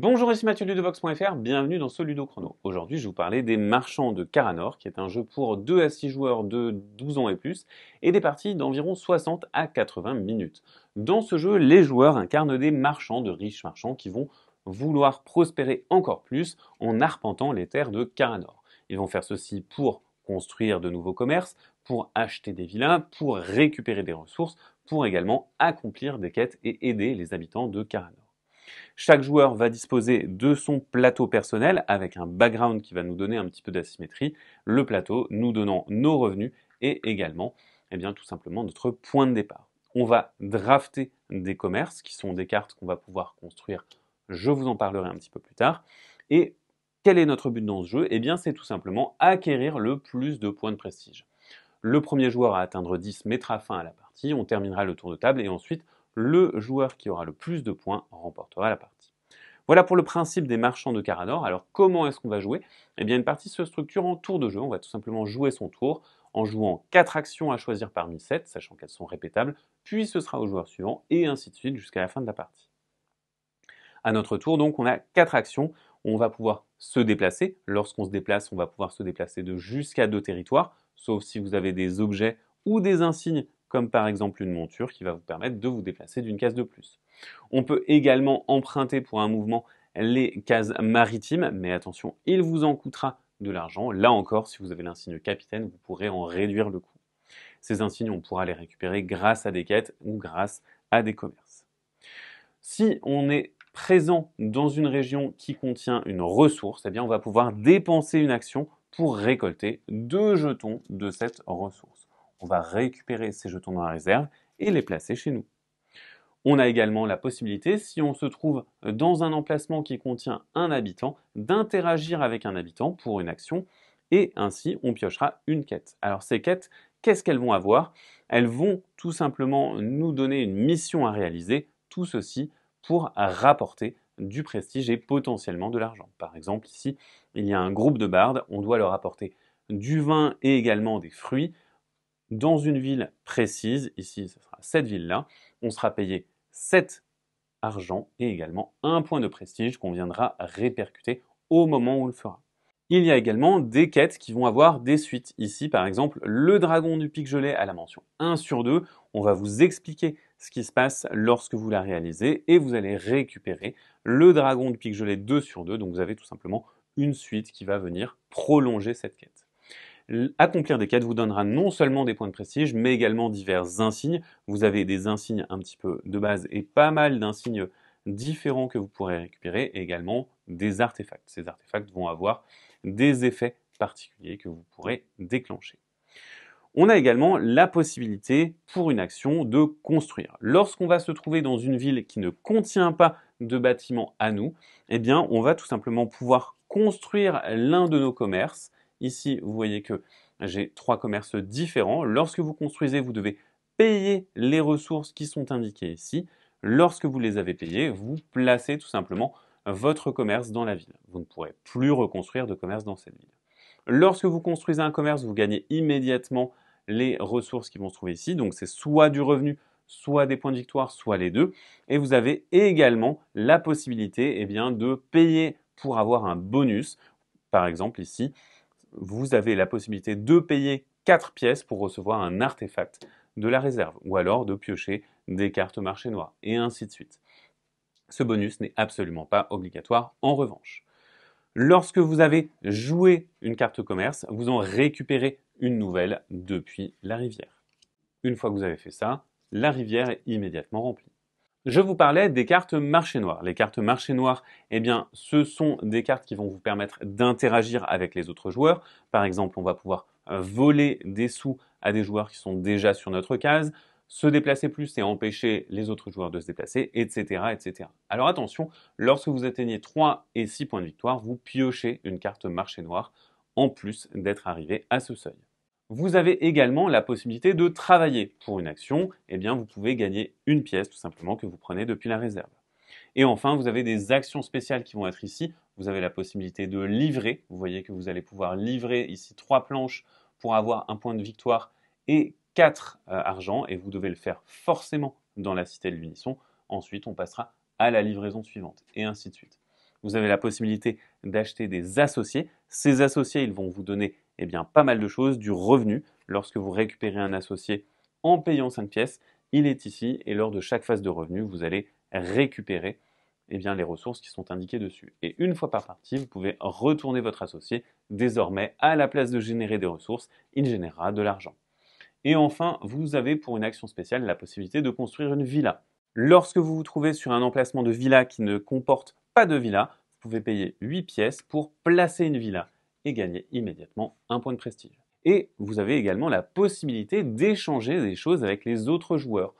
Bonjour, ici Mathieu box.fr bienvenue dans ce Ludo Chrono. Aujourd'hui, je vais vous parler des Marchands de Caranor, qui est un jeu pour 2 à 6 joueurs de 12 ans et plus, et des parties d'environ 60 à 80 minutes. Dans ce jeu, les joueurs incarnent des marchands, de riches marchands, qui vont vouloir prospérer encore plus en arpentant les terres de Caranor. Ils vont faire ceci pour construire de nouveaux commerces, pour acheter des villas, pour récupérer des ressources, pour également accomplir des quêtes et aider les habitants de Caranor. Chaque joueur va disposer de son plateau personnel avec un background qui va nous donner un petit peu d'asymétrie, le plateau nous donnant nos revenus et également eh bien, tout simplement notre point de départ. On va drafter des commerces qui sont des cartes qu'on va pouvoir construire, je vous en parlerai un petit peu plus tard. Et quel est notre but dans ce jeu Eh bien c'est tout simplement acquérir le plus de points de prestige. Le premier joueur à atteindre 10 mettra fin à la partie, on terminera le tour de table et ensuite le joueur qui aura le plus de points remportera la partie. Voilà pour le principe des marchands de Carador. Alors comment est-ce qu'on va jouer Eh bien une partie se structure en tour de jeu. On va tout simplement jouer son tour en jouant 4 actions à choisir parmi 7, sachant qu'elles sont répétables, puis ce sera au joueur suivant, et ainsi de suite jusqu'à la fin de la partie. À notre tour, donc, on a 4 actions. On va pouvoir se déplacer. Lorsqu'on se déplace, on va pouvoir se déplacer de jusqu'à deux territoires, sauf si vous avez des objets ou des insignes comme par exemple une monture qui va vous permettre de vous déplacer d'une case de plus. On peut également emprunter pour un mouvement les cases maritimes, mais attention, il vous en coûtera de l'argent. Là encore, si vous avez l'insigne capitaine, vous pourrez en réduire le coût. Ces insignes, on pourra les récupérer grâce à des quêtes ou grâce à des commerces. Si on est présent dans une région qui contient une ressource, eh bien on va pouvoir dépenser une action pour récolter deux jetons de cette ressource on va récupérer ces jetons dans la réserve et les placer chez nous. On a également la possibilité, si on se trouve dans un emplacement qui contient un habitant, d'interagir avec un habitant pour une action, et ainsi on piochera une quête. Alors ces quêtes, qu'est-ce qu'elles vont avoir Elles vont tout simplement nous donner une mission à réaliser, tout ceci pour rapporter du prestige et potentiellement de l'argent. Par exemple, ici, il y a un groupe de bardes, on doit leur apporter du vin et également des fruits dans une ville précise, ici ce sera cette ville-là, on sera payé 7 argent et également un point de prestige qu'on viendra répercuter au moment où on le fera. Il y a également des quêtes qui vont avoir des suites. Ici, par exemple, le dragon du pic gelé à la mention 1 sur 2. On va vous expliquer ce qui se passe lorsque vous la réalisez et vous allez récupérer le dragon du pic gelé 2 sur 2. Donc vous avez tout simplement une suite qui va venir prolonger cette quête. Accomplir des quêtes vous donnera non seulement des points de prestige, mais également divers insignes. Vous avez des insignes un petit peu de base et pas mal d'insignes différents que vous pourrez récupérer, et également des artefacts. Ces artefacts vont avoir des effets particuliers que vous pourrez déclencher. On a également la possibilité pour une action de construire. Lorsqu'on va se trouver dans une ville qui ne contient pas de bâtiments à nous, eh bien, on va tout simplement pouvoir construire l'un de nos commerces Ici, vous voyez que j'ai trois commerces différents. Lorsque vous construisez, vous devez payer les ressources qui sont indiquées ici. Lorsque vous les avez payées, vous placez tout simplement votre commerce dans la ville. Vous ne pourrez plus reconstruire de commerce dans cette ville. Lorsque vous construisez un commerce, vous gagnez immédiatement les ressources qui vont se trouver ici. Donc c'est soit du revenu, soit des points de victoire, soit les deux. Et vous avez également la possibilité eh bien, de payer pour avoir un bonus. Par exemple ici, vous avez la possibilité de payer 4 pièces pour recevoir un artefact de la réserve, ou alors de piocher des cartes marché noir, et ainsi de suite. Ce bonus n'est absolument pas obligatoire en revanche. Lorsque vous avez joué une carte commerce, vous en récupérez une nouvelle depuis la rivière. Une fois que vous avez fait ça, la rivière est immédiatement remplie. Je vous parlais des cartes marché noir. Les cartes marché noir, eh bien, ce sont des cartes qui vont vous permettre d'interagir avec les autres joueurs. Par exemple, on va pouvoir euh, voler des sous à des joueurs qui sont déjà sur notre case, se déplacer plus et empêcher les autres joueurs de se déplacer, etc. etc. Alors attention, lorsque vous atteignez 3 et 6 points de victoire, vous piochez une carte marché noir en plus d'être arrivé à ce seuil. Vous avez également la possibilité de travailler pour une action. Eh bien, vous pouvez gagner une pièce tout simplement que vous prenez depuis la réserve. Et enfin, vous avez des actions spéciales qui vont être ici. Vous avez la possibilité de livrer. Vous voyez que vous allez pouvoir livrer ici trois planches pour avoir un point de victoire et quatre euh, argent. Et vous devez le faire forcément dans la cité de l'unisson. Ensuite, on passera à la livraison suivante et ainsi de suite. Vous avez la possibilité d'acheter des associés. Ces associés, ils vont vous donner eh bien, pas mal de choses, du revenu. Lorsque vous récupérez un associé en payant 5 pièces, il est ici et lors de chaque phase de revenu, vous allez récupérer eh bien, les ressources qui sont indiquées dessus. Et une fois par partie, vous pouvez retourner votre associé. Désormais, à la place de générer des ressources, il générera de l'argent. Et enfin, vous avez pour une action spéciale la possibilité de construire une villa. Lorsque vous vous trouvez sur un emplacement de villa qui ne comporte pas de villa, vous pouvez payer 8 pièces pour placer une villa gagner immédiatement un point de prestige. Et vous avez également la possibilité d'échanger des choses avec les autres joueurs.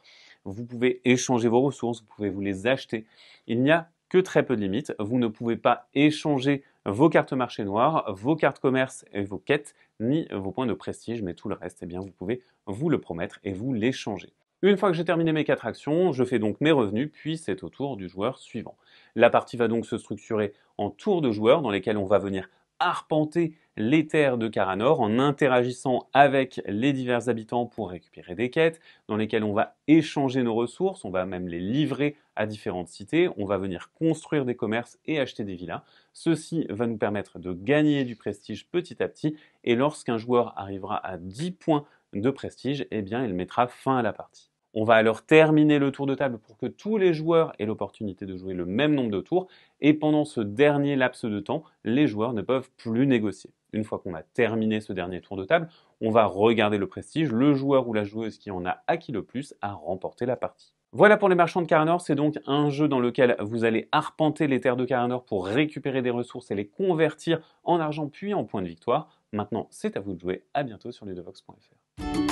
Vous pouvez échanger vos ressources, vous pouvez vous les acheter. Il n'y a que très peu de limites. Vous ne pouvez pas échanger vos cartes marché noir, vos cartes commerce et vos quêtes, ni vos points de prestige, mais tout le reste, eh bien, vous pouvez vous le promettre et vous l'échanger. Une fois que j'ai terminé mes quatre actions, je fais donc mes revenus, puis c'est au tour du joueur suivant. La partie va donc se structurer en tours de joueurs dans lesquels on va venir arpenter les terres de Caranor en interagissant avec les divers habitants pour récupérer des quêtes dans lesquelles on va échanger nos ressources, on va même les livrer à différentes cités, on va venir construire des commerces et acheter des villas. Ceci va nous permettre de gagner du prestige petit à petit et lorsqu'un joueur arrivera à 10 points de prestige, eh bien il mettra fin à la partie. On va alors terminer le tour de table pour que tous les joueurs aient l'opportunité de jouer le même nombre de tours. Et pendant ce dernier laps de temps, les joueurs ne peuvent plus négocier. Une fois qu'on a terminé ce dernier tour de table, on va regarder le prestige. Le joueur ou la joueuse qui en a acquis le plus a remporté la partie. Voilà pour les marchands de Carnor, c'est donc un jeu dans lequel vous allez arpenter les terres de Carnor pour récupérer des ressources et les convertir en argent puis en points de victoire. Maintenant, c'est à vous de jouer. À bientôt sur ludovox.fr.